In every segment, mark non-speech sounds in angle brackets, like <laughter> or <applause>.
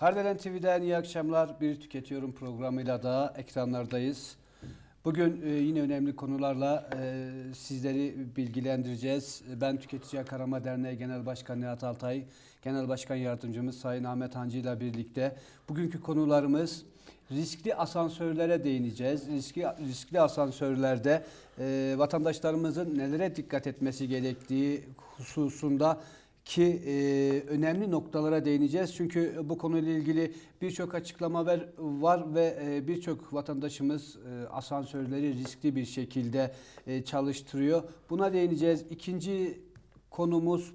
Kardelen TV'den iyi akşamlar. Bir Tüketiyorum programıyla da ekranlardayız. Bugün e, yine önemli konularla e, sizleri bilgilendireceğiz. Ben Tüketici Akarama Derneği Genel Başkanı Nihat Altay, Genel Başkan Yardımcımız Sayın Ahmet Hancı ile birlikte bugünkü konularımız riskli asansörlere değineceğiz. Riskli, riskli asansörlerde e, vatandaşlarımızın nelere dikkat etmesi gerektiği hususunda ki e, önemli noktalara değineceğiz. Çünkü bu konuyla ilgili birçok açıklama ver, var ve e, birçok vatandaşımız e, asansörleri riskli bir şekilde e, çalıştırıyor. Buna değineceğiz. İkinci konumuz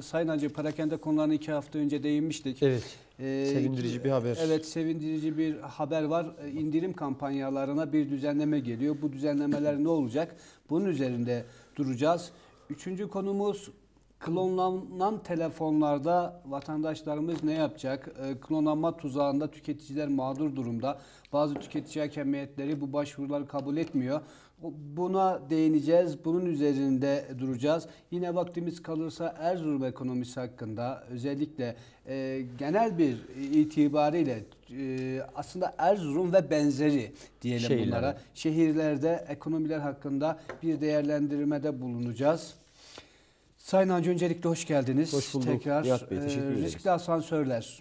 Sayın Hacı Parakende konularını iki hafta önce değinmiştik. Evet. Ee, sevindirici bir haber. Evet sevindirici bir haber var. E, indirim kampanyalarına bir düzenleme geliyor. Bu düzenlemeler ne olacak? Bunun üzerinde duracağız. Üçüncü konumuz Klonlanan telefonlarda vatandaşlarımız ne yapacak? E, klonlanma tuzağında tüketiciler mağdur durumda. Bazı tüketici hakemiyetleri bu başvuruları kabul etmiyor. Buna değineceğiz, bunun üzerinde duracağız. Yine vaktimiz kalırsa Erzurum ekonomisi hakkında özellikle e, genel bir itibariyle e, aslında Erzurum ve benzeri diyelim Şehirler. bunlara şehirlerde ekonomiler hakkında bir değerlendirmede bulunacağız. Sayın Hancı öncelikle hoş geldiniz. Hoş bulduk. Tekrar Bey, teşekkür e, ederiz. riskli asansörler.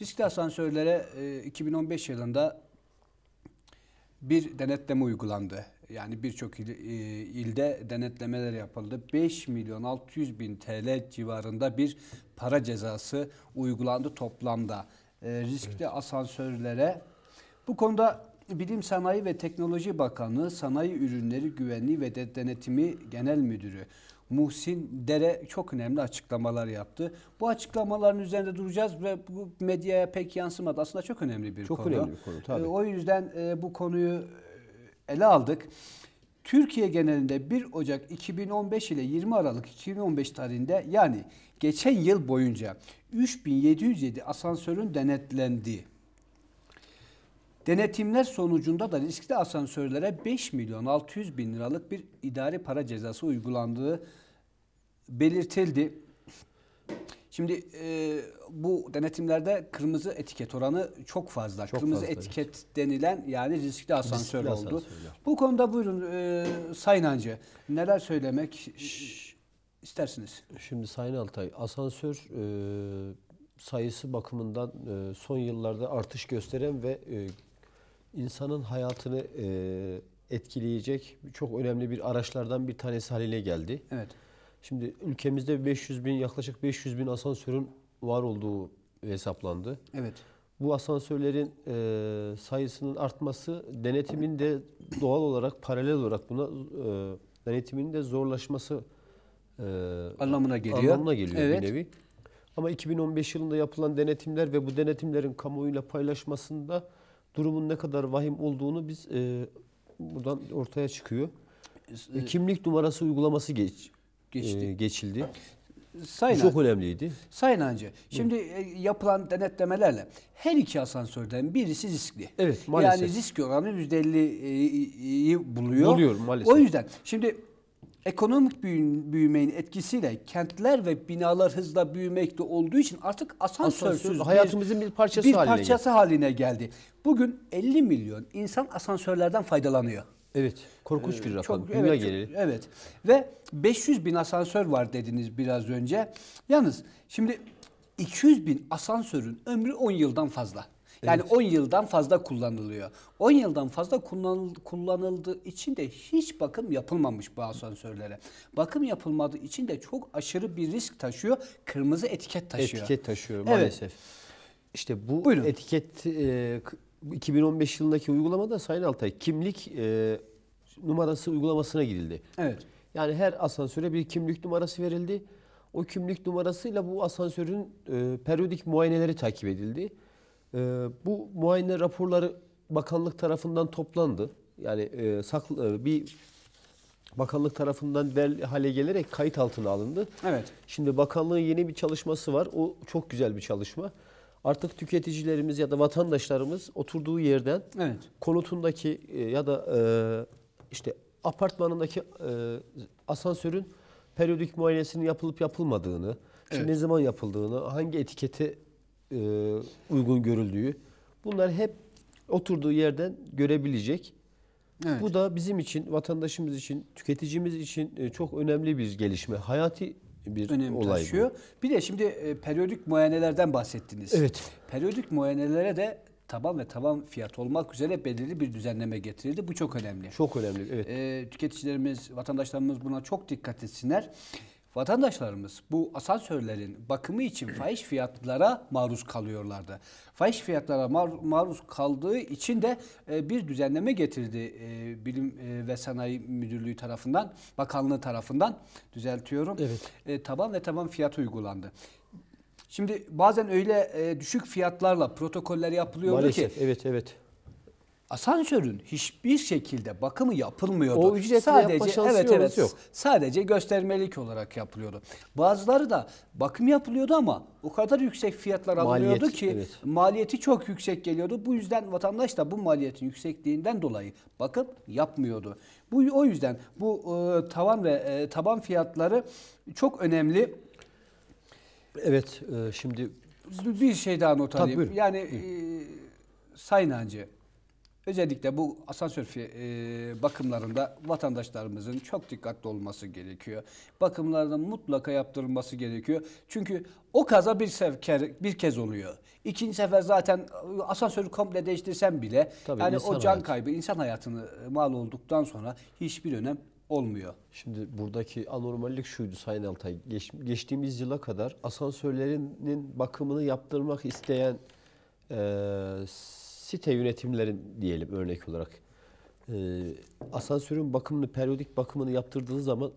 Riskli asansörlere e, 2015 yılında bir denetleme uygulandı. Yani birçok il, e, ilde denetlemeler yapıldı. 5 milyon 600 bin TL civarında bir para cezası uygulandı toplamda. E, riskli evet. asansörlere bu konuda Bilim Sanayi ve Teknoloji Bakanlığı Sanayi Ürünleri Güvenliği ve Denetimi Genel Müdürü Muhsin Dere çok önemli açıklamalar yaptı. Bu açıklamaların üzerinde duracağız ve bu medyaya pek yansımadı. Aslında çok önemli bir çok konu. Çok önemli bir konu tabii. Ee, o yüzden e, bu konuyu e, ele aldık. Türkiye genelinde 1 Ocak 2015 ile 20 Aralık 2015 tarihinde yani geçen yıl boyunca 3707 asansörün denetlendiği Denetimler sonucunda da riskli asansörlere 5 milyon 600 bin liralık bir idari para cezası uygulandığı belirtildi. Şimdi e, bu denetimlerde kırmızı etiket oranı çok fazla. Çok kırmızı fazla, etiket evet. denilen yani riskli asansör riskli oldu. Asansörler. Bu konuda buyurun e, Sayın Hancı neler söylemek istersiniz? Şimdi Sayın Altay asansör e, sayısı bakımından e, son yıllarda artış gösteren ve e, insanın hayatını e, etkileyecek çok önemli bir araçlardan bir tanesi haline geldi. Evet. Şimdi ülkemizde 500 bin yaklaşık 500 bin asansörün var olduğu hesaplandı. Evet. Bu asansörlerin e, sayısının artması denetimin de doğal olarak paralel olarak buna e, denetimin de zorlaşması e, anlamına geliyor. Anlamına geliyor evet. bir nevi. Ama 2015 yılında yapılan denetimler ve bu denetimlerin kamuoyuyla paylaşmasında durumun ne kadar vahim olduğunu biz e, buradan ortaya çıkıyor. E, kimlik numarası uygulaması geç geçti. E, geçildi. Sayın çok önemliydi. Sayın Hancı, şimdi Hı. E, yapılan denetlemelerle her iki asansörden birisi riskli. Evet maalesef. Yani risk oranı %50'yi buluyor. Buluyor maalesef. O yüzden şimdi ekonomik büyümenin etkisiyle kentler ve binalar hızla büyümekte olduğu için artık asansörsüz, asansörsüz hayatımızın bir parçası, bir haline, parçası geldi. haline geldi. Bugün 50 milyon insan asansörlerden faydalanıyor. Evet. Korkunç ee, bir rakam. Çok, Dünya evet, geneli. Evet. Ve 500 bin asansör var dediniz biraz önce. Yalnız şimdi 200 bin asansörün ömrü 10 yıldan fazla. Yani evet. 10 yıldan fazla kullanılıyor. 10 yıldan fazla kullanıldı, kullanıldığı için de hiç bakım yapılmamış bu asansörlere. Bakım yapılmadığı için de çok aşırı bir risk taşıyor. Kırmızı etiket taşıyor. Etiket taşıyor evet. maalesef. İşte bu Buyurun. etiket 2015 e, yılındaki uygulamada Sayın Altay kimlik e, numarası uygulamasına girildi. Evet. Yani her asansöre bir kimlik numarası verildi. O kimlik numarasıyla bu asansörün e, periyodik muayeneleri takip edildi. E, bu muayene raporları bakanlık tarafından toplandı. Yani e, saklı, e, bir bakanlık tarafından ver, hale gelerek kayıt altına alındı. Evet. Şimdi bakanlığın yeni bir çalışması var. O çok güzel bir çalışma. Artık tüketicilerimiz ya da vatandaşlarımız oturduğu yerden evet. konutundaki e, ya da e, işte apartmanındaki e, asansörün periyodik muayenesinin yapılıp yapılmadığını, evet. ne zaman yapıldığını, hangi etiketi e, uygun görüldüğü. Bunlar hep oturduğu yerden görebilecek. Evet. Bu da bizim için, vatandaşımız için, tüketicimiz için e, çok önemli bir gelişme. Hayati bir önem olay taşıyor. Bu. Bir de şimdi e, periyodik muayenelerden bahsettiniz. Evet. Periyodik muayenelere de taban ve taban fiyat olmak üzere belirli bir düzenleme getirildi. Bu çok önemli. Çok önemli, evet. E, tüketicilerimiz, vatandaşlarımız buna çok dikkat etsinler vatandaşlarımız bu asansörlerin bakımı için fahiş fiyatlara maruz kalıyorlardı. Fahiş fiyatlara maruz kaldığı için de e, bir düzenleme getirdi e, Bilim e, ve Sanayi Müdürlüğü tarafından, bakanlığı tarafından düzeltiyorum. Evet. Taban ve taban fiyat uygulandı. Şimdi bazen öyle düşük fiyatlarla protokoller yapılıyordu ki. Maalesef evet evet asansörün hiçbir şekilde bakımı yapılmıyordu. O ücretle sadece, yapma evet, evet, yok. Sadece göstermelik olarak yapılıyordu. Bazıları da bakım yapılıyordu ama o kadar yüksek fiyatlar alınıyordu Maliyet, ki evet. maliyeti çok yüksek geliyordu. Bu yüzden vatandaş da bu maliyetin yüksekliğinden dolayı bakım yapmıyordu. Bu o yüzden bu e, tavan ve e, taban fiyatları çok önemli. Evet, e, şimdi bir şey daha not alayım. Tabii, yani e, Sayın Hancı Özellikle bu asansör e, bakımlarında vatandaşlarımızın çok dikkatli olması gerekiyor. Bakımlarının mutlaka yaptırılması gerekiyor. Çünkü o kaza bir, sefer, bir kez oluyor. İkinci sefer zaten e, asansörü komple değiştirsen bile Tabii, yani o can hayatı. kaybı insan hayatını e, mal olduktan sonra hiçbir önem olmuyor. Şimdi buradaki anormallik şuydu Sayın Altay. Geç, geçtiğimiz yıla kadar asansörlerinin bakımını yaptırmak isteyen e, site yönetimlerin diyelim örnek olarak e, asansörün bakımını, periyodik bakımını yaptırdığı zaman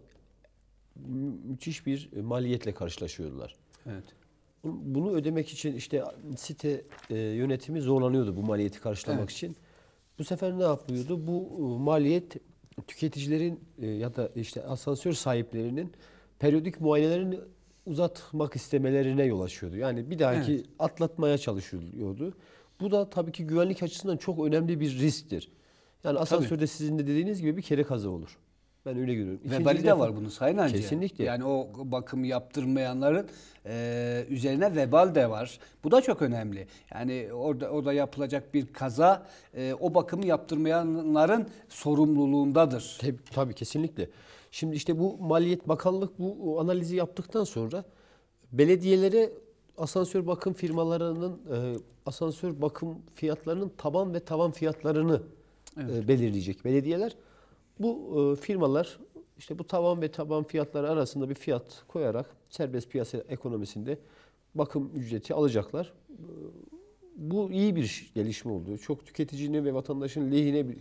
müthiş bir maliyetle karşılaşıyorlar. Evet. Bunu ödemek için işte site e, yönetimi zorlanıyordu bu maliyeti karşılamak evet. için. Bu sefer ne yapıyordu? Bu e, maliyet tüketicilerin e, ya da işte asansör sahiplerinin periyodik muayenelerini uzatmak istemelerine yol açıyordu. Yani bir dahaki evet. atlatmaya çalışıyordu. Bu da tabii ki güvenlik açısından çok önemli bir risktir. Yani asansörde tabii. sizin de dediğiniz gibi bir kere kaza olur. Ben öyle görüyorum. İkinci vebali de var bunun Sayın Hacı. Kesinlikle. Yani o bakımı yaptırmayanların e, üzerine vebal de var. Bu da çok önemli. Yani orada orada yapılacak bir kaza e, o bakımı yaptırmayanların sorumluluğundadır. Tabii, tabii kesinlikle. Şimdi işte bu Maliyet Bakanlık bu analizi yaptıktan sonra belediyelere asansör bakım firmalarının e, asansör bakım fiyatlarının taban ve tavan fiyatlarını e, evet. e, belirleyecek belediyeler. Bu e, firmalar işte bu tavan ve taban fiyatları arasında bir fiyat koyarak serbest piyasa ekonomisinde bakım ücreti alacaklar. E, bu iyi bir gelişme oldu. Çok tüketicinin ve vatandaşın lehine bir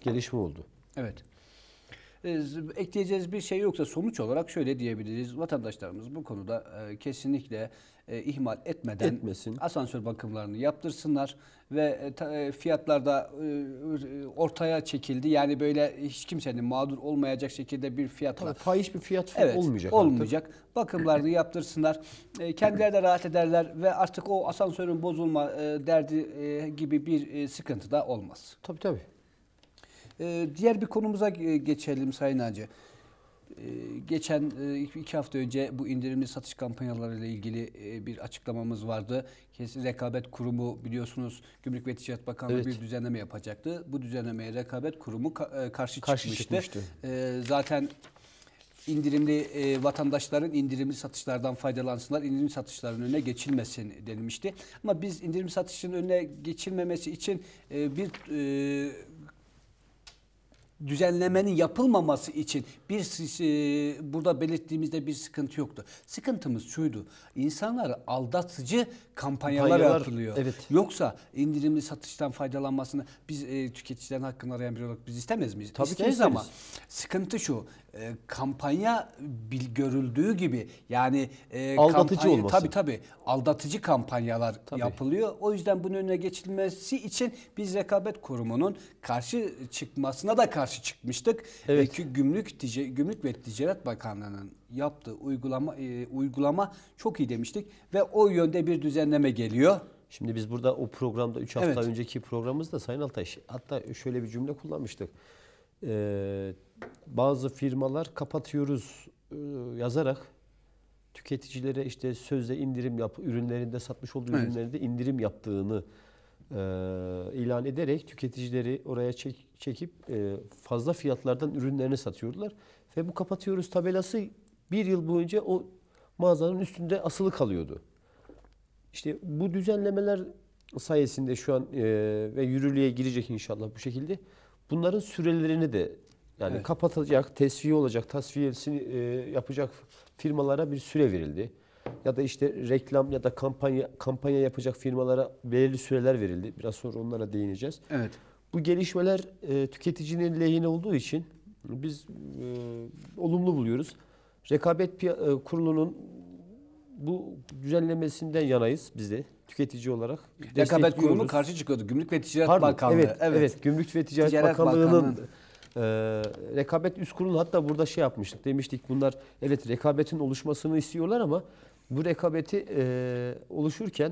gelişme oldu. Evet. E, Ekleyeceğiz bir şey yoksa sonuç olarak şöyle diyebiliriz. Vatandaşlarımız bu konuda kesinlikle e, ihmal etmeden Etmesin. asansör bakımlarını yaptırsınlar ve e, e fiyatlar da e, e, ortaya çekildi. Yani böyle hiç kimsenin mağdur olmayacak şekilde bir fiyatla. Tabii fahiş bir fiyat evet, olmayacak. Olmayacak. Artık. Bakımlarını yaptırsınlar. E, kendileri de rahat ederler ve artık o asansörün bozulma e, derdi e, gibi bir e, sıkıntı da olmaz. Tabii tabii. E, diğer bir konumuza e, geçelim Sayın Hacı. Ee, geçen e, iki hafta önce bu indirimli satış kampanyalarıyla ilgili e, bir açıklamamız vardı. Kesin Rekabet Kurumu biliyorsunuz Gümrük ve Ticaret Bakanlığı evet. bir düzenleme yapacaktı. Bu düzenlemeye Rekabet Kurumu e, karşı, karşı çıkmıştı. çıkmıştı. Ee, zaten indirimli e, vatandaşların indirimli satışlardan faydalansınlar, indirimli satışların önüne geçilmesin denilmişti. Ama biz indirim satışın önüne geçilmemesi için e, bir e, düzenlemenin yapılmaması için bir e, burada belirttiğimizde bir sıkıntı yoktu. Sıkıntımız şuydu. İnsanları aldatıcı kampanyalar, kampanyalar atılıyor. Evet. Yoksa indirimli satıştan faydalanmasını biz e, tüketicilerin hakkını arayan bir olarak biz istemez miyiz? Tabii isteriz ki isteriz. ama sıkıntı şu e, kampanya bil, görüldüğü gibi yani e, aldatıcı kampanya, olması. Tabii tabii aldatıcı kampanyalar tabii. yapılıyor. O yüzden bunun önüne geçilmesi için biz rekabet kurumunun karşı çıkmasına da karşı çıkmıştık. Evet. E, gümrük, ticaret, gümrük ve Ticaret Bakanlığı'nın yaptığı uygulama e, uygulama çok iyi demiştik ve o yönde bir düzenleme geliyor. Şimdi biz burada o programda 3 hafta evet. önceki programımızda Sayın Altay, hatta şöyle bir cümle kullanmıştık. Ee, bazı firmalar kapatıyoruz e, yazarak tüketicilere işte sözde indirim yap ürünlerinde satmış olduğu evet. ürünlerinde indirim yaptığını e, ilan ederek tüketicileri oraya çek, çekip e, fazla fiyatlardan ürünlerini satıyorlar ve bu kapatıyoruz tabelası bir yıl boyunca o mağazanın üstünde asılı kalıyordu. İşte bu düzenlemeler sayesinde şu an e, ve yürürlüğe girecek inşallah bu şekilde. Bunların sürelerini de yani evet. kapatacak, tesviye olacak, tasfiyesini e, yapacak firmalara bir süre verildi. Ya da işte reklam ya da kampanya kampanya yapacak firmalara belirli süreler verildi. Biraz sonra onlara değineceğiz. Evet. Bu gelişmeler e, tüketicinin lehine olduğu için biz e, olumlu buluyoruz. Rekabet e, Kurulu'nun bu düzenlemesinden yanayız biz de tüketici olarak. Rekabet kurulu karşı çıkıyordu. Gümrük ve Ticaret Pardon, Bakanlığı. Evet, evet. evet, Gümrük ve Ticaret, Ticaret Bakanlığı'nın Bakanlığı. E, rekabet üst kurulu hatta burada şey yapmıştık demiştik bunlar evet rekabetin oluşmasını istiyorlar ama bu rekabeti e, oluşurken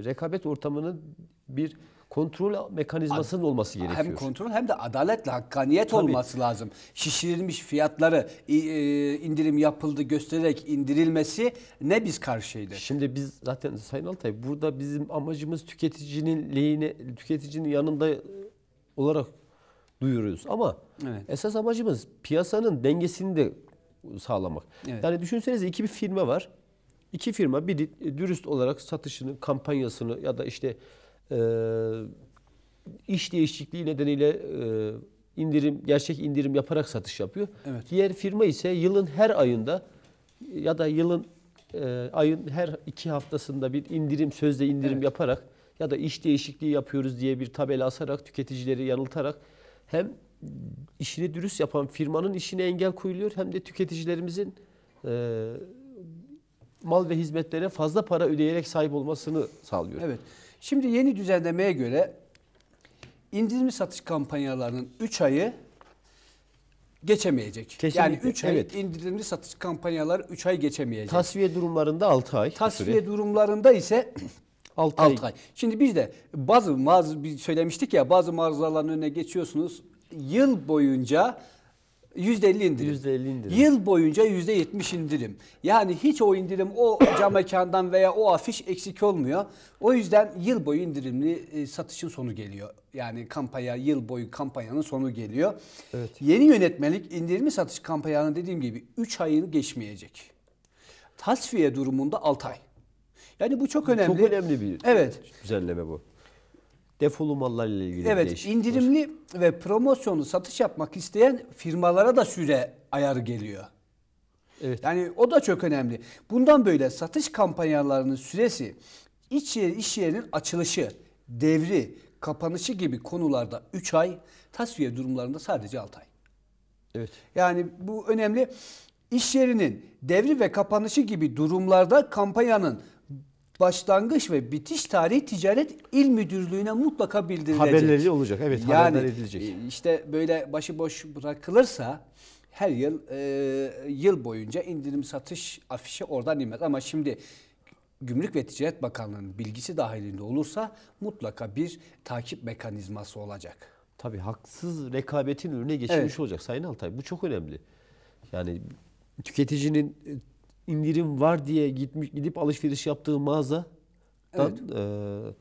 e, rekabet ortamını bir kontrol mekanizmasının olması gerekiyor. Hem kontrol hem de adaletle hakkaniyet Tabii. olması lazım. Şişirilmiş fiyatları e, indirim yapıldı göstererek indirilmesi ne biz karşıydı? Şimdi biz zaten Sayın Altay burada bizim amacımız tüketicinin lehine tüketicinin yanında olarak duyuruyoruz ama evet. esas amacımız piyasanın dengesini de sağlamak. Evet. Yani düşünsenize iki bir firma var. İki firma biri dürüst olarak satışını, kampanyasını ya da işte ee, iş değişikliği nedeniyle e, indirim gerçek indirim yaparak satış yapıyor. Evet. Diğer firma ise yılın her ayında ya da yılın e, ayın her iki haftasında bir indirim sözde indirim evet. yaparak ya da iş değişikliği yapıyoruz diye bir tabela asarak tüketicileri yanıltarak hem işini dürüst yapan firmanın işine engel koyuluyor hem de tüketicilerimizin e, mal ve hizmetlere fazla para ödeyerek sahip olmasını sağlıyor. Evet. Şimdi yeni düzenlemeye göre indirimli satış kampanyalarının 3 ayı geçemeyecek. Kesinlikle. Yani 3 ay evet. indirimli satış kampanyaları 3 ay geçemeyecek. Tasfiye durumlarında 6 ay. Tasfiye durumlarında ise 6 <clears throat> ay. ay. Şimdi biz de bazı biz söylemiştik ya bazı mağazaların önüne geçiyorsunuz. Yıl boyunca %50 indirim. %50 indirim. Yıl boyunca %70 indirim. Yani hiç o indirim o <laughs> cam mekandan veya o afiş eksik olmuyor. O yüzden yıl boyu indirimli e, satışın sonu geliyor. Yani kampanya yıl boyu kampanyanın sonu geliyor. Evet. Yeni yönetmelik indirimli satış kampanyanın dediğim gibi 3 ayını geçmeyecek. Tasfiye durumunda 6 ay. Yani bu çok önemli. Çok önemli bir evet. düzenleme bu defolu mallarla ilgili Evet indirimli var. ve promosyonlu satış yapmak isteyen firmalara da süre ayarı geliyor. Evet. Yani o da çok önemli. Bundan böyle satış kampanyalarının süresi, iş, yer, iş yerinin açılışı, devri, kapanışı gibi konularda 3 ay, tasfiye durumlarında sadece 6 ay. Evet. Yani bu önemli. İş yerinin devri ve kapanışı gibi durumlarda kampanyanın başlangıç ve bitiş tarihi ticaret il müdürlüğüne mutlaka bildirilecek. Haberleri olacak evet yani, haberdar edilecek. E, işte böyle başıboş bırakılırsa her yıl e, yıl boyunca indirim satış afişi oradan inmez. Ama şimdi Gümrük ve Ticaret Bakanlığı'nın bilgisi dahilinde olursa mutlaka bir takip mekanizması olacak. Tabii haksız rekabetin önüne geçilmiş evet. olacak Sayın Altay. Bu çok önemli. Yani tüketicinin indirim var diye gitmiş gidip alışveriş yaptığı mağaza evet. e,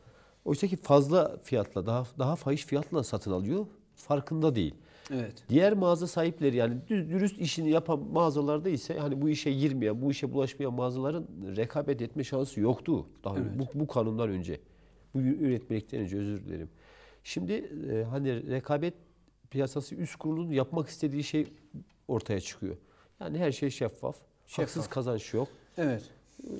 oysa ki fazla fiyatla daha daha fahiş fiyatla satın alıyor. Farkında değil. Evet. Diğer mağaza sahipleri yani dürüst işini yapan mağazalarda ise hani bu işe girmeyen, bu işe bulaşmayan mağazaların rekabet etme şansı yoktu daha evet. bu, bu kanundan önce. Bu üretmekten önce özür dilerim. Şimdi e, hani rekabet piyasası üst kurulunun yapmak istediği şey ortaya çıkıyor. Yani her şey şeffaf. Şeffaf. Haksız kazanç yok. Evet.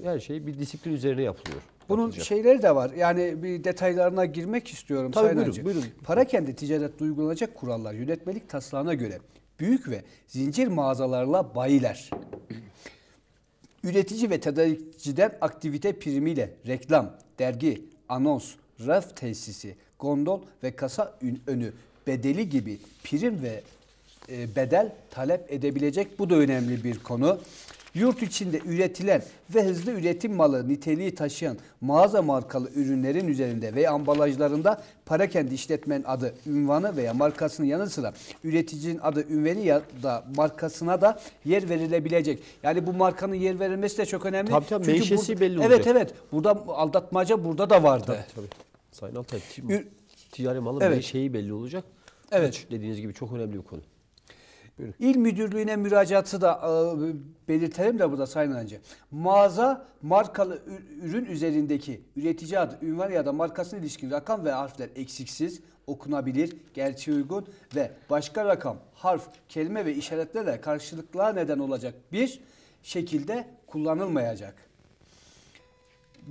Her şey bir disiplin üzerine yapılıyor. Bunun yapılacak. şeyleri de var. Yani bir detaylarına girmek istiyorum Tabii Sayın buyurun, Hacı. buyurun. Para kendi ticarette uygulanacak kurallar yönetmelik taslağına göre büyük ve zincir mağazalarla bayiler <clears throat> üretici ve tedarikçiden aktivite primiyle reklam, dergi, anons, raf tesisi, gondol ve kasa önü bedeli gibi prim ve e, bedel talep edebilecek. Bu da önemli bir konu. Yurt içinde üretilen ve hızlı üretim malı niteliği taşıyan mağaza markalı ürünlerin üzerinde veya ambalajlarında parakende işletmenin adı, ünvanı veya markasının yanı sıra üreticinin adı, ünveni ya da markasına da yer verilebilecek. Yani bu markanın yer verilmesi de çok önemli. Tabii tabii Çünkü meşesi burada, belli olacak. Evet evet. Burada aldatmaca burada da vardı. Tabii tabii. Sayın Altay, ticari malın evet. şeyi belli olacak. Evet. Dediğiniz gibi çok önemli bir konu. Buyurun. İl müdürlüğüne müracaatı da e, belirtelim de burada Sayın Hancı. Mağaza markalı ürün üzerindeki üretici adı, ünvan ya da markasına ilişkin rakam ve harfler eksiksiz, okunabilir, gerçeğe uygun ve başka rakam, harf, kelime ve işaretlerle karşılıklı neden olacak bir şekilde kullanılmayacak.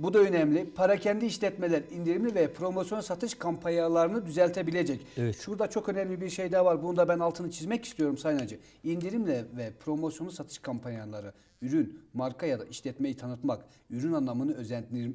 Bu da önemli. Para kendi işletmeler indirimli ve promosyon satış kampanyalarını düzeltebilecek. Evet. Şurada çok önemli bir şey daha var. Bunu da ben altını çizmek istiyorum Sayın Hacı. İndirimle ve promosyonlu satış kampanyaları ürün, marka ya da işletmeyi tanıtmak, ürün anlamını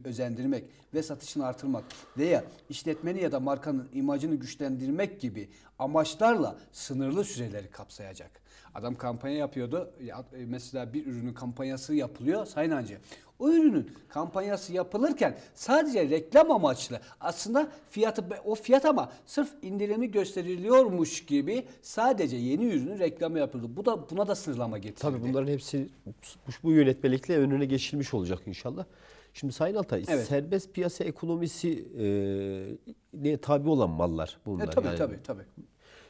özendirmek ve satışını artırmak veya işletmeni ya da markanın imajını güçlendirmek gibi amaçlarla sınırlı süreleri kapsayacak. Adam kampanya yapıyordu. E, mesela bir ürünün kampanyası yapılıyor Sayın Hancı. O ürünün kampanyası yapılırken sadece reklam amaçlı aslında fiyatı o fiyat ama sırf indirimi gösteriliyormuş gibi sadece yeni ürünün reklamı yapıldı. Bu da buna da sınırlama getirdi. Tabii bunların hepsi bu, bu yönetmelikle önüne geçilmiş olacak inşallah. Şimdi Sayın Altay, evet. serbest piyasa ekonomisi e, tabi olan mallar bunlar. E, tabii yani. tabii tabii.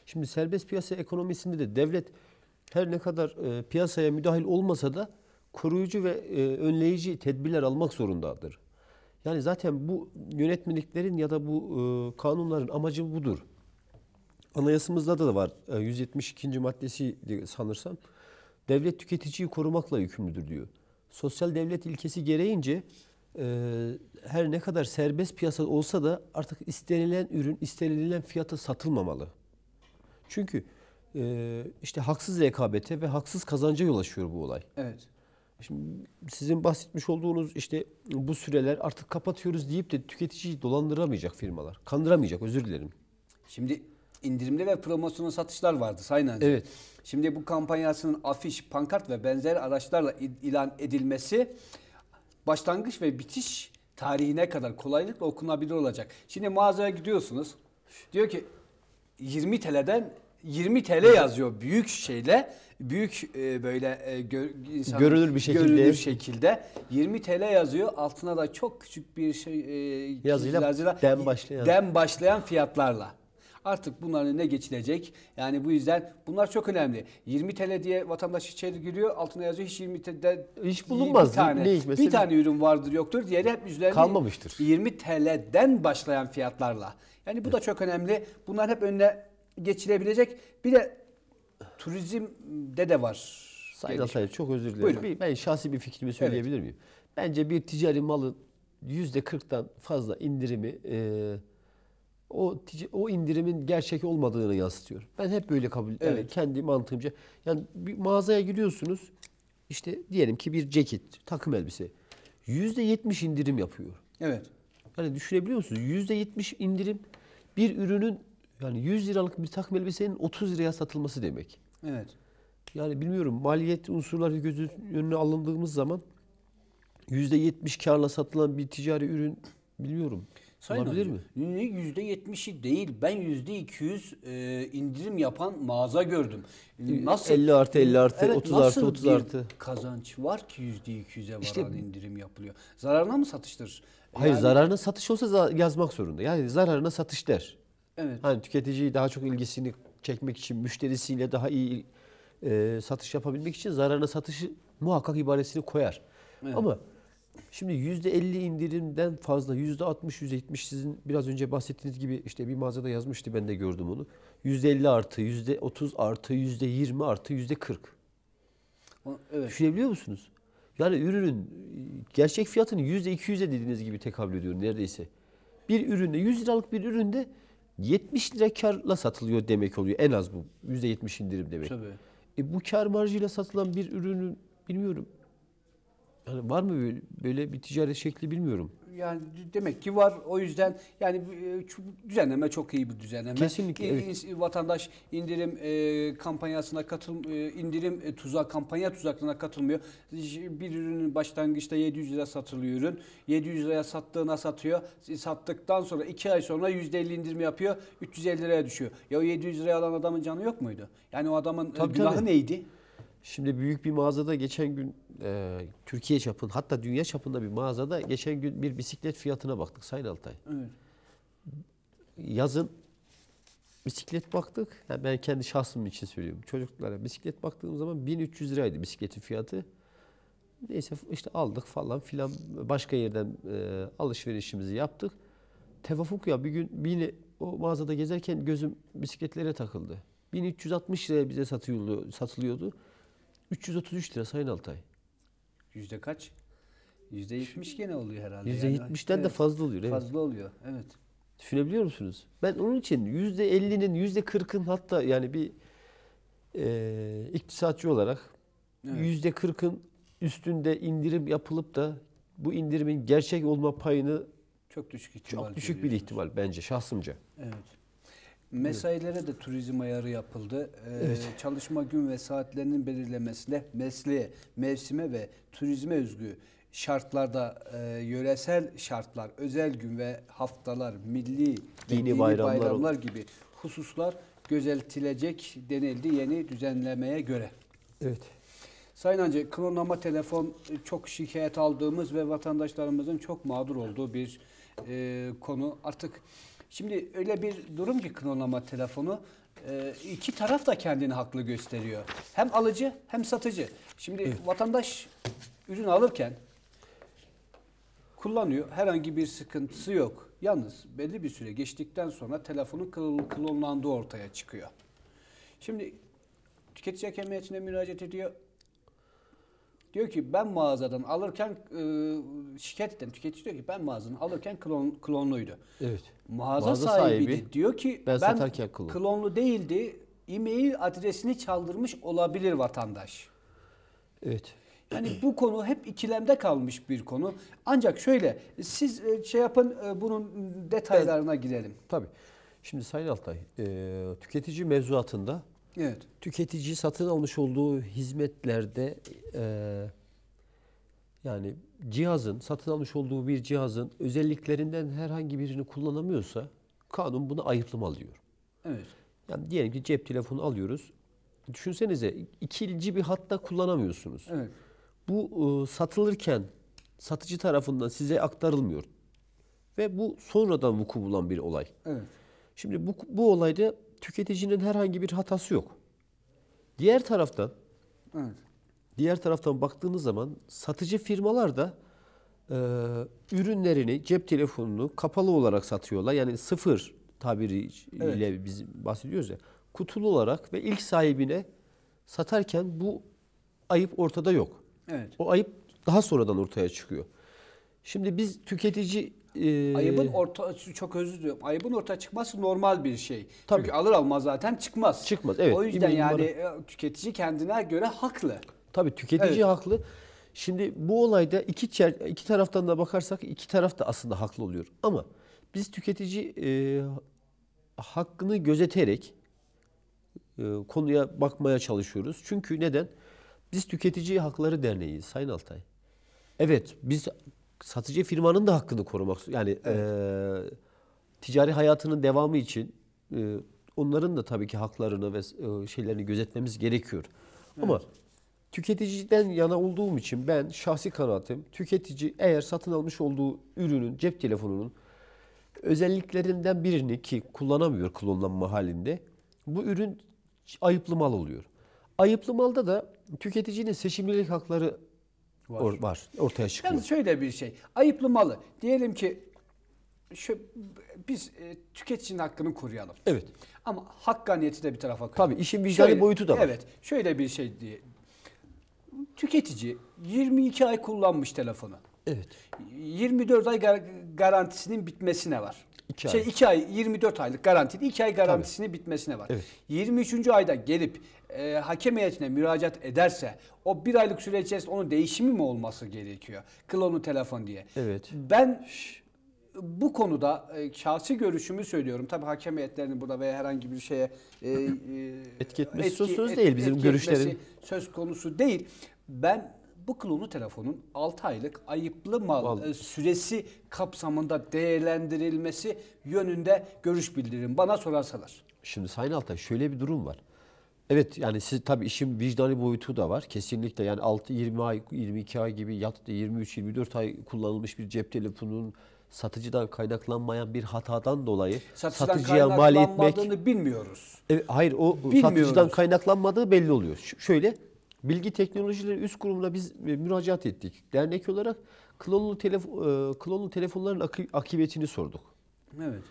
Şimdi serbest piyasa ekonomisinde de devlet her ne kadar e, piyasaya müdahil olmasa da koruyucu ve e, önleyici tedbirler almak zorundadır. Yani zaten bu yönetmeliklerin ya da bu e, kanunların amacı budur. Anayasamızda da var. E, 172. maddesi sanırsam devlet tüketiciyi korumakla yükümlüdür diyor. Sosyal devlet ilkesi gereğince e, her ne kadar serbest piyasa olsa da artık istenilen ürün istenilen fiyata satılmamalı. Çünkü e, işte haksız rekabete ve haksız kazanca yol açıyor bu olay. Evet. Şimdi sizin bahsetmiş olduğunuz işte bu süreler artık kapatıyoruz deyip de tüketiciyi dolandıramayacak firmalar. Kandıramayacak özür dilerim. Şimdi indirimli ve promosyonlu satışlar vardı Sayın Aziz. Evet. Şimdi bu kampanyasının afiş, pankart ve benzer araçlarla ilan edilmesi başlangıç ve bitiş tarihine kadar kolaylıkla okunabilir olacak. Şimdi mağazaya gidiyorsunuz. Diyor ki 20 TL'den 20 TL yazıyor büyük şeyle. Büyük e, böyle e, gör, insan, görülür bir şekilde. Görülür şekilde 20 TL yazıyor. Altına da çok küçük bir şey e, yazıyla dem başlayan dem başlayan fiyatlarla. Artık bunların ne geçilecek. Yani bu yüzden bunlar çok önemli. 20 TL diye vatandaş içeri giriyor. Altına yazıyor hiç 20 TL'de hiç bulunmaz. Bir tane, ne, bir tane ürün vardır yoktur. Diğeri hep üzerinde kalmamıştır. 20 TL'den başlayan fiyatlarla. Yani bu da çok önemli. Bunlar hep önüne geçilebilecek. Bir de turizmde de var. Sayın Atay çok özür dilerim. Buyurun. Bir, ben şahsi bir fikrimi söyleyebilir evet. miyim? Bence bir ticari malın 40'tan fazla indirimi e, o o indirimin gerçek olmadığını yansıtıyor. Ben hep böyle kabul evet. kendi mantığımca yani bir mağazaya giriyorsunuz işte diyelim ki bir ceket, takım elbise yüzde %70 indirim yapıyor. Evet. Yani düşünebiliyor musunuz? %70 indirim bir ürünün yani 100 liralık bir takım elbisenin 30 liraya satılması demek. Evet. Yani bilmiyorum maliyet unsurları gözü önüne alındığımız zaman yüzde %70 karla satılan bir ticari ürün bilmiyorum. Sayın Olabilir hocam, mi? Yüzde yetmişi değil. Ben yüzde iki yüz e, indirim yapan mağaza gördüm. E, nasıl? 50 artı 50 artı evet, 30 artı 30 artı. kazanç var ki yüzde iki yüze varan işte, indirim yapılıyor. Zararına mı satıştır? Hayır yani, zararına satış olsa yazmak zorunda. Yani zararına satış der. Evet. Hani tüketiciyi daha çok ilgisini çekmek için müşterisiyle daha iyi e, satış yapabilmek için zararına satışı muhakkak ibaresini koyar. Evet. Ama Şimdi %50 indirimden fazla, %60-%70 sizin biraz önce bahsettiğiniz gibi işte bir mağazada yazmıştı ben de gördüm onu. %50 artı, %30 artı, %20 artı, %40. Evet. Düşünebiliyor musunuz? Yani ürünün gerçek fiyatını %200'e dediğiniz gibi tekabül ediyor neredeyse. Bir üründe 100 liralık bir üründe 70 lira karla satılıyor demek oluyor. En az bu %70 indirim demek. Tabii. E bu kar marjıyla satılan bir ürünün bilmiyorum yani var mı böyle, bir ticaret şekli bilmiyorum. Yani demek ki var. O yüzden yani e, düzenleme çok iyi bir düzenleme. Kesinlikle. Evet. Vatandaş indirim e, kampanyasına katıl e, indirim e, tuzağı kampanya tuzaklarına katılmıyor. Bir ürünün başlangıçta 700 lira satılıyor ürün. 700 liraya sattığına satıyor. Sattıktan sonra 2 ay sonra %50 indirim yapıyor. 350 liraya düşüyor. Ya o 700 liraya alan adamın canı yok muydu? Yani o adamın tabii, günahı tabii. neydi? Şimdi büyük bir mağazada geçen gün e, Türkiye çapında hatta dünya çapında bir mağazada geçen gün bir bisiklet fiyatına baktık Sayın Altay. Evet. Yazın bisiklet baktık. Yani ben kendi şahsım için söylüyorum. Çocuklara bisiklet baktığım zaman 1300 liraydı bisikletin fiyatı. Neyse işte aldık falan filan başka yerden e, alışverişimizi yaptık. Tevafuk ya bir gün yine o mağazada gezerken gözüm bisikletlere takıldı. 1360 liraya bize satılıyordu. satılıyordu. 333 lira Sayın Altay. Yüzde kaç? Yüzde yetmiş gene oluyor herhalde. Yüzde yetmişten de fazla oluyor. Evet. Fazla oluyor, evet. Düşünebiliyor musunuz? Ben onun için yüzde ellinin, yüzde kırkın hatta yani bir e, iktisatçı olarak yüzde evet. kırkın üstünde indirim yapılıp da bu indirimin gerçek olma payını çok düşük ihtimal çok düşük bir ihtimal bence şahsımca. Evet. Mesailere de turizm ayarı yapıldı. Ee, evet. Çalışma gün ve saatlerinin belirlemesine mesleğe, mevsime ve turizme özgü şartlarda e, yöresel şartlar, özel gün ve haftalar, milli dini, dini bayramlar, bayramlar gibi hususlar gözeltilecek denildi yeni düzenlemeye göre. Evet. Sayın Hancı, klonlama telefon e, çok şikayet aldığımız ve vatandaşlarımızın çok mağdur olduğu bir e, konu. Artık Şimdi öyle bir durum ki klonlama telefonu e, iki taraf da kendini haklı gösteriyor. Hem alıcı hem satıcı. Şimdi evet. vatandaş ürün alırken kullanıyor. Herhangi bir sıkıntısı yok. Yalnız belli bir süre geçtikten sonra telefonun klonlandığı ortaya çıkıyor. Şimdi tüketici hakem müracaat ediyor. Diyor ki ben mağazadan alırken e, şikayet eden tüketici diyor ki ben mağazadan alırken klon, klonluydu. Evet. Mağaza, Mağaza sahibi, sahibi diyor ki ben, ben satarken klon. klonlu değildi. E-mail adresini çaldırmış olabilir vatandaş. Evet. Yani bu konu hep ikilemde kalmış bir konu. Ancak şöyle siz e, şey yapın e, bunun detaylarına ben, girelim. Tabii. Şimdi Sayın Altay, e, tüketici mevzuatında Evet. Tüketici satın almış olduğu hizmetlerde e, yani cihazın, satın almış olduğu bir cihazın özelliklerinden herhangi birini kullanamıyorsa kanun bunu ayıplamalı alıyor. Evet. Yani diyelim ki cep telefonu alıyoruz. Düşünsenize ikilci bir hatta kullanamıyorsunuz. Evet. Bu e, satılırken satıcı tarafından size aktarılmıyor. Ve bu sonradan vuku bulan bir olay. Evet. Şimdi bu, bu olayda tüketicinin herhangi bir hatası yok. Diğer taraftan evet. diğer taraftan baktığınız zaman satıcı firmalar da e, ürünlerini cep telefonunu kapalı olarak satıyorlar. Yani sıfır tabiriyle evet. biz bahsediyoruz ya. Kutulu olarak ve ilk sahibine satarken bu ayıp ortada yok. Evet. O ayıp daha sonradan ortaya çıkıyor. Şimdi biz tüketici e, Ayıbın ee, orta çok özür diliyorum. Ayıbın ortaya çıkması normal bir şey. Tabii. Çünkü alır almaz zaten çıkmaz. Çıkmaz evet. O yüzden İmli yani numara... E, tüketici kendine göre haklı. Tabii tüketici evet. haklı. Şimdi bu olayda iki iki taraftan da bakarsak iki taraf da aslında haklı oluyor. Ama biz tüketici e, hakkını gözeterek e, konuya bakmaya çalışıyoruz. Çünkü neden? Biz Tüketici Hakları Derneği'yiz Sayın Altay. Evet biz satıcı firmanın da hakkını korumak yani evet. e, ticari hayatının devamı için e, onların da tabii ki haklarını ve e, şeylerini gözetmemiz gerekiyor. Evet. Ama tüketiciden yana olduğum için ben şahsi kanaatim tüketici eğer satın almış olduğu ürünün cep telefonunun özelliklerinden birini ki kullanamıyor klonlanma halinde bu ürün ayıplı mal oluyor. Ayıplı malda da tüketicinin seçimlilik hakları Var. Or, var. Ortaya çıkıyor. Yalnız şöyle bir şey. ayıplı malı Diyelim ki şu, biz e, tüketicinin hakkını koruyalım. Evet. Ama hakkaniyeti de bir tarafa koyalım. Tabii işin vicdani şöyle, boyutu da var. Evet. Şöyle bir şey diye. Tüketici 22 ay kullanmış telefonu. Evet. 24 ay gar- garantisinin bitmesine var. 2 şey, ay. 2 ay 24 aylık garantili 2 ay garantisini Tabii. bitmesine var. Evet. 23. ayda gelip e, hakem heyetine müracaat ederse o bir aylık süre içerisinde onun değişimi mi olması gerekiyor? Klonu telefon diye. Evet. Ben bu konuda e, şahsi görüşümü söylüyorum. Tabii hakem heyetlerinin burada veya herhangi bir şeye e, e, etki etmesi etki, söz et, değil bizim görüşlerin. Söz konusu değil. Ben bu klonlu telefonun 6 aylık ayıplı mal Vallahi. E, süresi kapsamında değerlendirilmesi yönünde görüş bildirin bana sorarsalar. Şimdi Sayın Altay şöyle bir durum var. Evet yani siz tabii işin vicdani boyutu da var. Kesinlikle yani 6 20 ay 22 ay gibi yattı 23 24 ay kullanılmış bir cep telefonunun satıcıdan kaynaklanmayan bir hatadan dolayı satıcıdan satıcıya mal etmek bilmiyoruz. Evet, hayır o bilmiyoruz. satıcıdan kaynaklanmadığı belli oluyor. Ş şöyle Bilgi Teknolojileri Üst Kurumu'na biz e, müracaat ettik. Dernek olarak klonlu, telef e, klonlu telefonların akı akıbetini sorduk. Evet.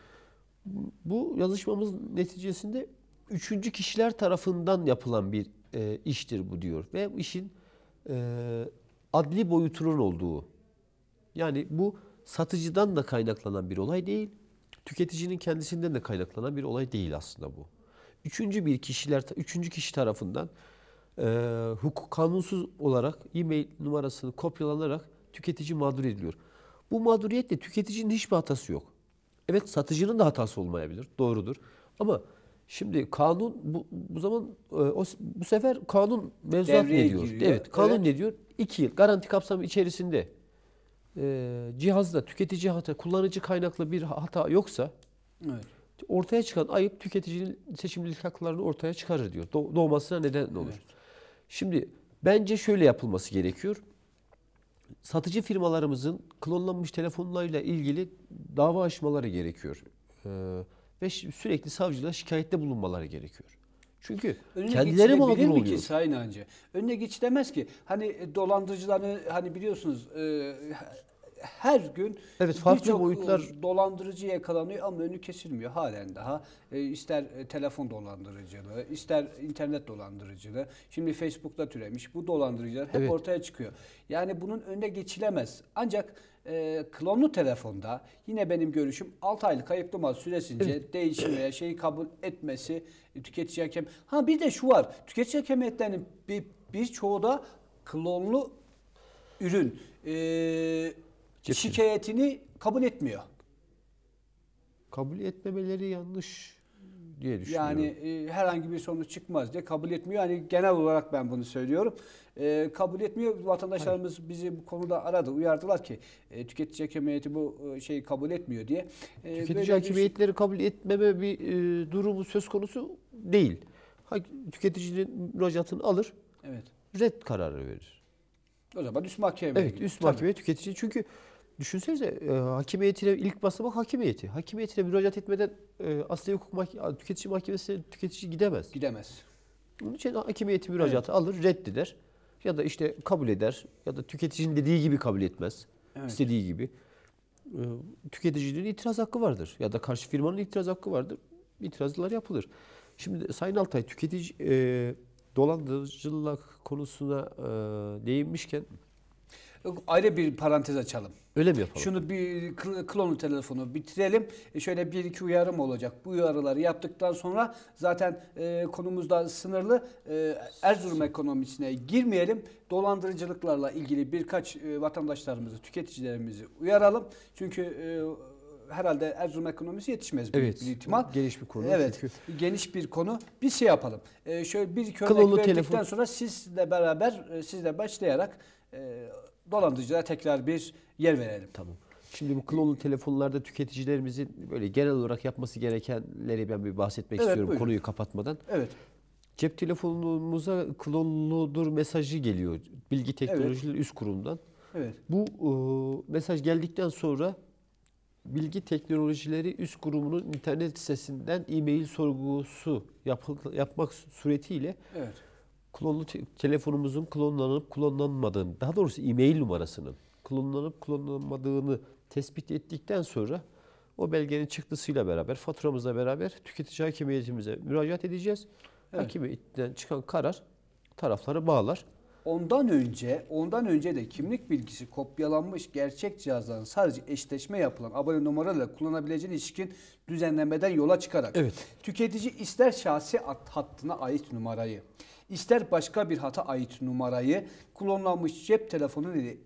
Bu yazışmamız neticesinde üçüncü kişiler tarafından yapılan bir e, iştir bu diyor. Ve işin e, adli boyutunun olduğu. Yani bu satıcıdan da kaynaklanan bir olay değil. Tüketicinin kendisinden de kaynaklanan bir olay değil aslında bu. Üçüncü bir kişiler, üçüncü kişi tarafından e, hukuk kanunsuz olarak e-mail numarasını kopyalanarak tüketici mağdur ediliyor. Bu mağduriyetle tüketicinin hiçbir hatası yok. Evet satıcının da hatası olmayabilir. Doğrudur. Ama şimdi kanun bu, bu zaman e, o, bu sefer kanun mevzuat ne diyor? Giriyor. Evet kanun evet. ne diyor? İki yıl garanti kapsamı içerisinde e, cihazda tüketici hata, kullanıcı kaynaklı bir hata yoksa evet. ortaya çıkan ayıp tüketicinin seçimlilik haklarını ortaya çıkarır diyor. Doğmasına neden olur. Evet. Şimdi bence şöyle yapılması gerekiyor. Satıcı firmalarımızın klonlanmış telefonlarıyla ilgili dava açmaları gerekiyor. Ee, ve sürekli savcılığa şikayette bulunmaları gerekiyor. Çünkü Önüne kendileri mağdur oluyor. mi ki Sayın Hancı? Önüne geçilemez ki. Hani e, dolandırıcıları hani biliyorsunuz e, her gün evet, farklı boyutlar e, dolandırıcı yakalanıyor ama önü kesilmiyor halen daha. E, ister e, telefon dolandırıcılığı, ister internet dolandırıcılığı. Şimdi Facebook'ta türemiş bu dolandırıcılar hep evet. ortaya çıkıyor. Yani bunun önüne geçilemez. Ancak e, klonlu telefonda yine benim görüşüm 6 aylık kayıplı mal süresince evet. değişmeye şeyi kabul etmesi e, tüketici hakem. Ha bir de şu var. Tüketici hakemiyetlerinin bir birçoğu da klonlu ürün e, Kesin. şikayetini kabul etmiyor. Kabul etmemeleri yanlış diye düşünüyorum. Yani e, herhangi bir sonuç çıkmaz diye kabul etmiyor. Yani genel olarak ben bunu söylüyorum. E, kabul etmiyor. Vatandaşlarımız Hayır. bizi bu konuda aradı, uyardılar ki e, tüketici hakimiyeti bu e, şeyi kabul etmiyor diye. E, tüketici hakimiyetleri bir... Şey- kabul etmeme bir e, durumu söz konusu değil. Ha, tüketicinin müracaatını alır. Evet. Red kararı verir. O zaman üst mahkeme. Evet, üst mahkeme tüketici. Çünkü Düşünsenize e, hakim heyetine ilk basamak hakimiyeti. heyeti. Hakim heyetine müracaat etmeden e, asli hukuk tüketici mahkemesi tüketici gidemez. Gidemez. Bunun için hakim heyeti müracaatı evet. alır, reddeder. Ya da işte kabul eder. Ya da tüketicinin dediği gibi kabul etmez. Evet. İstediği gibi. E, tüketicinin itiraz hakkı vardır. Ya da karşı firmanın itiraz hakkı vardır. İtirazlar yapılır. Şimdi Sayın Altay tüketici e, dolandırıcılık konusuna e, değinmişken ayrı bir parantez açalım. Öyle mi yapalım? Şunu bir klonlu telefonu bitirelim. E, şöyle bir iki uyarım olacak. Bu uyarıları yaptıktan sonra zaten e, konumuz da sınırlı. E, Erzurum ekonomisine girmeyelim. Dolandırıcılıklarla ilgili birkaç e, vatandaşlarımızı, tüketicilerimizi uyaralım. Çünkü e, herhalde Erzurum ekonomisi yetişmez evet, bir ihtimal. Geniş bir konu. Evet. Çünkü. Geniş bir konu. Bir şey yapalım. Ee, şöyle bir örnek Klonlu verdikten telefon. sonra sizle beraber e, sizle başlayarak e, dolandırıcılara tekrar bir yer verelim. Tamam. Şimdi bu klonlu telefonlarda tüketicilerimizin böyle genel olarak yapması gerekenleri ben bir bahsetmek evet, istiyorum buyurun. konuyu kapatmadan. Evet. Cep telefonumuza klonludur mesajı geliyor Bilgi Teknolojileri evet. Üst Kurum'dan. Evet. Bu e, mesaj geldikten sonra Bilgi Teknolojileri Üst Kurumu'nun internet sitesinden e-mail sorgusu yap, yapmak suretiyle evet klonlu telefonumuzun klonlanıp klonlanmadığını, daha doğrusu e-mail numarasının klonlanıp klonlanmadığını tespit ettikten sonra o belgenin çıktısıyla beraber, faturamızla beraber tüketici hakimiyetimize müracaat edeceğiz. Evet. Hakimiyetten çıkan karar tarafları bağlar ondan önce ondan önce de kimlik bilgisi kopyalanmış gerçek cihazların sadece eşleşme yapılan abone numaralarıyla kullanabileceğine ilişkin düzenlemeden yola çıkarak evet. tüketici ister şahsi hattına ait numarayı ister başka bir hata ait numarayı kullanılmış cep telefonu ile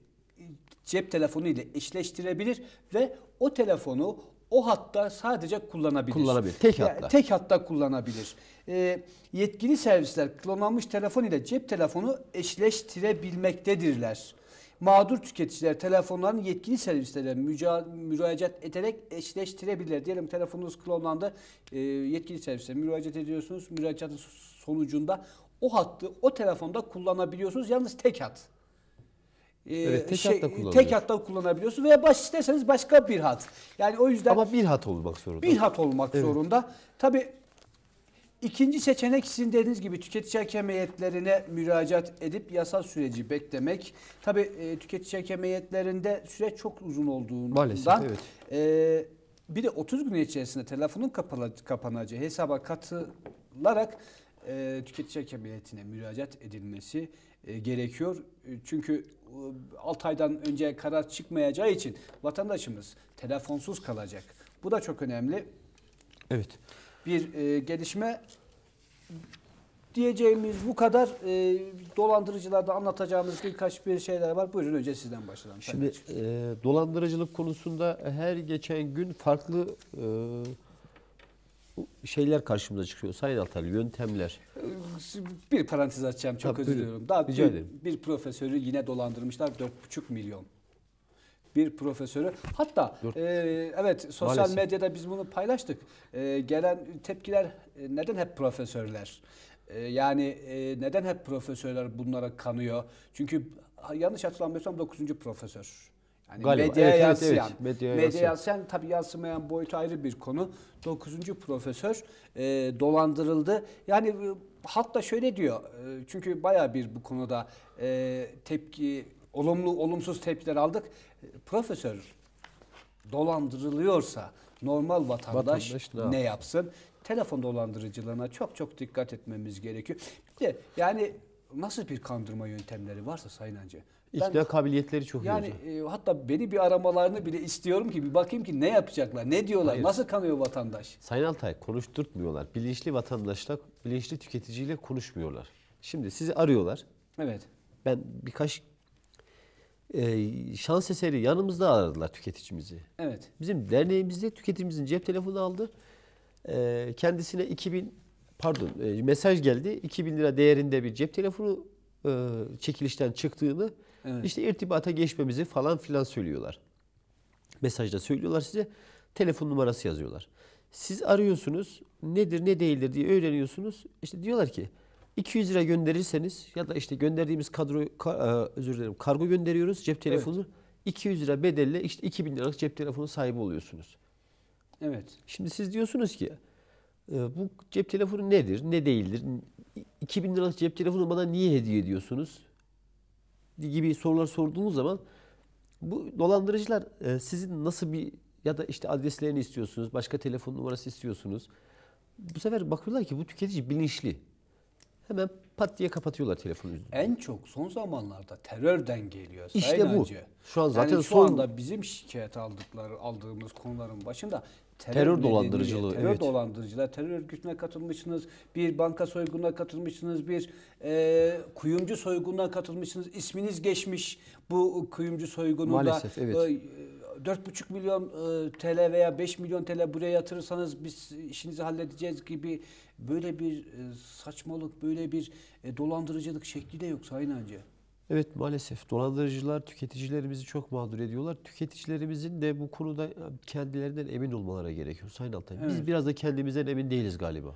cep telefonu ile eşleştirebilir ve o telefonu o hatta sadece kullanabilir. Kullanabilir. Tek hatta. Yani tek hatta kullanabilir. E, yetkili servisler klonlanmış telefon ile cep telefonu eşleştirebilmektedirler. Mağdur tüketiciler telefonların yetkili servislere müracaat ederek eşleştirebilirler. Diyelim telefonunuz klonlandı. E, yetkili servislere müracaat ediyorsunuz. Müracaatın sonucunda o hattı o telefonda kullanabiliyorsunuz. Yalnız tek hat. Ee, evet, tek şey, hatta e, kullanabiliyorsun. Tek hatta kullanabiliyorsun veya baş isterseniz başka bir hat. Yani o yüzden Ama bir hat olmak zorunda. bir hat olmak Evet. zorunda. tabi ikinci seçenek sizin dediğiniz gibi tüketici hakem müracaat edip yasal süreci beklemek. tabi e, tüketici hakem heyetlerinde süreç çok uzun olduğundan Maalesef, evet. e, bir de 30 gün içerisinde telefonun kapalı kapanacağı hesaba katılarak e, tüketici hakemiyetine müracaat edilmesi e, gerekiyor. E, çünkü e, 6 aydan önce karar çıkmayacağı için vatandaşımız telefonsuz kalacak. Bu da çok önemli. Evet. Bir e, gelişme diyeceğimiz bu kadar e, dolandırıcılarda anlatacağımız birkaç bir şeyler var. Buyurun önce sizden başlayalım. Şimdi e, dolandırıcılık konusunda her geçen gün farklı e, şeyler karşımıza çıkıyor Sayın Altar, yöntemler. Bir parantez açacağım çok Tabii, özür diliyorum. Daha rica ederim. bir profesörü yine dolandırmışlar 4,5 milyon bir profesörü. Hatta Dur. e, evet sosyal Maalesef. medyada biz bunu paylaştık. E, gelen tepkiler e, neden hep profesörler? E, yani e, neden hep profesörler bunlara kanıyor? Çünkü yanlış hatırlamıyorsam 9. profesör. Yani Galiba. medyaya evet, yansıyan. Evet, medyaya medyaya yansıyan tabii yansımayan boyut ayrı bir konu. 9. profesör e, dolandırıldı. Yani e, halk da şöyle diyor. E, çünkü baya bir bu konuda e, tepki, olumlu olumsuz tepkiler aldık. E, profesör dolandırılıyorsa normal vatandaş, vatandaş ne, yapsın? Telefon dolandırıcılığına çok çok dikkat etmemiz gerekiyor. Bir de yani nasıl bir kandırma yöntemleri varsa Sayın Ancı İktidar kabiliyetleri çok yani, iyi. Yani e, hatta beni bir aramalarını bile istiyorum ki bir bakayım ki ne yapacaklar, ne diyorlar, Hayır. nasıl kanıyor vatandaş? Sayın Altay konuşturtmuyorlar. Bilinçli vatandaşla, bilinçli tüketiciyle konuşmuyorlar. Şimdi sizi arıyorlar. Evet. Ben birkaç e, şans eseri yanımızda aradılar tüketicimizi. Evet. Bizim derneğimizde tüketicimizin cep telefonu aldı. E, kendisine 2000 pardon e, mesaj geldi. 2000 lira değerinde bir cep telefonu e, çekilişten çıktığını Evet. İşte irtibata geçmemizi falan filan söylüyorlar. Mesajda söylüyorlar size. Telefon numarası yazıyorlar. Siz arıyorsunuz. Nedir ne değildir diye öğreniyorsunuz. İşte diyorlar ki 200 lira gönderirseniz ya da işte gönderdiğimiz kadro ka, e, özür dilerim kargo gönderiyoruz cep telefonu. Evet. 200 lira bedelle işte 2000 liralık cep telefonu sahibi oluyorsunuz. Evet. Şimdi siz diyorsunuz ki e, bu cep telefonu nedir, ne değildir? 2000 liralık cep telefonu bana niye hediye ediyorsunuz? gibi sorular sorduğunuz zaman bu dolandırıcılar e, sizin nasıl bir ya da işte adreslerini istiyorsunuz, başka telefon numarası istiyorsunuz. Bu sefer bakıyorlar ki bu tüketici bilinçli. Hemen pat diye kapatıyorlar telefonu. En çok son zamanlarda terörden geliyor. İşte Sayın bu. Önce. Şu an zaten yani şu son... anda bizim şikayet aldıkları aldığımız konuların başında terör, terör dolandırıcılığı. Terör evet. dolandırıcılığı, terör örgütüne katılmışsınız, bir banka soygununa katılmışsınız, bir e, kuyumcu soygununa katılmışsınız. İsminiz geçmiş bu kuyumcu soygununda. Maalesef evet. E, 4,5 milyon e, TL veya 5 milyon TL buraya yatırırsanız biz işinizi halledeceğiz gibi böyle bir e, saçmalık, böyle bir e, dolandırıcılık şekli de yok Sayın Hacı. Evet maalesef dolandırıcılar tüketicilerimizi çok mağdur ediyorlar. Tüketicilerimizin de bu konuda e, kendilerinden emin olmaları gerekiyor Sayın Altay. Biz biraz da kendimizden emin değiliz galiba.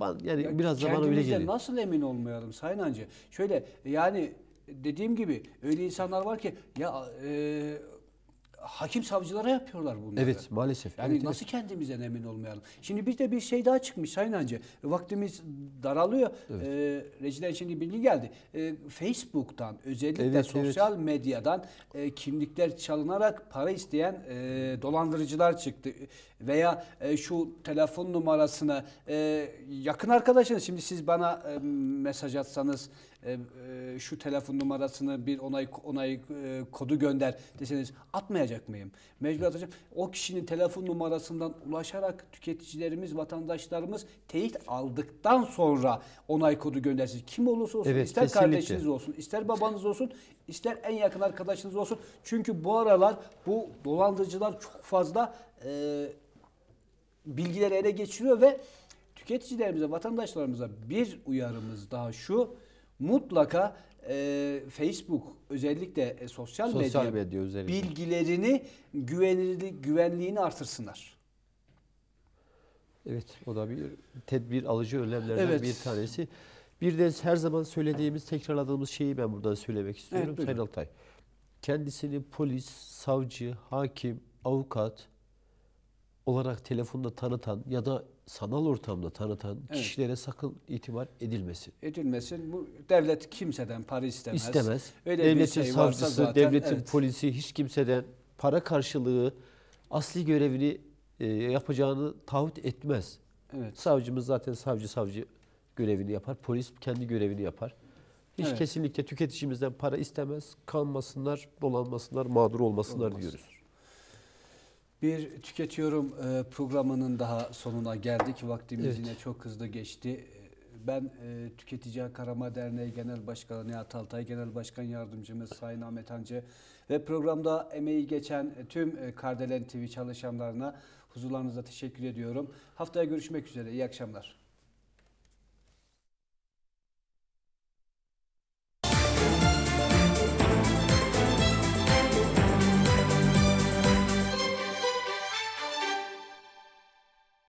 Ben, yani Ya biraz da bana öyle geliyor. nasıl emin olmayalım Sayın Hancı? Şöyle yani dediğim gibi öyle insanlar var ki ya e, hakim savcılara yapıyorlar bunları. Evet maalesef. Yani evet, nasıl evet. kendimizden emin olmayalım? Şimdi bir de bir şey daha çıkmış Sayın Hancı. Vaktimiz daralıyor. Evet. Ee, Rejiden şimdi bilgi geldi. Ee, Facebook'tan özellikle evet, sosyal evet. medyadan e, kimlikler çalınarak para isteyen e, dolandırıcılar çıktı. Veya e, şu telefon numarasına e, yakın arkadaşınız şimdi siz bana e, mesaj atsanız şu telefon numarasını bir onay onay kodu gönder deseniz atmayacak mıyım? Mecbur atacağım. O kişinin telefon numarasından ulaşarak tüketicilerimiz, vatandaşlarımız teyit aldıktan sonra onay kodu göndersin. Kim olursa olsun, evet, ister kesinlikle. kardeşiniz olsun, ister babanız olsun, ister en yakın arkadaşınız olsun. Çünkü bu aralar bu dolandırıcılar çok fazla e, bilgileri ele geçiriyor ve tüketicilerimize, vatandaşlarımıza bir uyarımız daha şu mutlaka e, Facebook özellikle e, sosyal, sosyal medya, medya üzerinde. bilgilerini güvenli, güvenliğini artırsınlar. Evet o da bir tedbir alıcı önlemlerden evet. bir tanesi. Bir de her zaman söylediğimiz, tekrarladığımız şeyi ben burada söylemek istiyorum. Evet, Sayın Altay, kendisini polis, savcı, hakim, avukat, olarak telefonda tanıtan ya da sanal ortamda tanıtan evet. kişilere sakın itibar edilmesin. Edilmesin. Bu devlet kimseden para istemez. İstemez. Öyle devletin bir şey savcısı, zaten, devletin evet. polisi hiç kimseden para karşılığı asli görevini e, yapacağını taahhüt etmez. Evet. Savcımız zaten savcı savcı görevini yapar. Polis kendi görevini yapar. Hiç evet. kesinlikle tüketicimizden para istemez. Kanmasınlar, dolanmasınlar, mağdur olmasınlar Olmaz. diyoruz. Bir tüketiyorum e, programının daha sonuna geldik. Vaktimiz evet. yine çok hızlı geçti. E, ben e, Tüketici Karama Derneği Genel Başkanı Nihat Altay, Genel Başkan Yardımcımız Sayın Ahmet Hancı ve programda emeği geçen tüm Kardelen TV çalışanlarına huzurlarınıza teşekkür ediyorum. Haftaya görüşmek üzere. İyi akşamlar.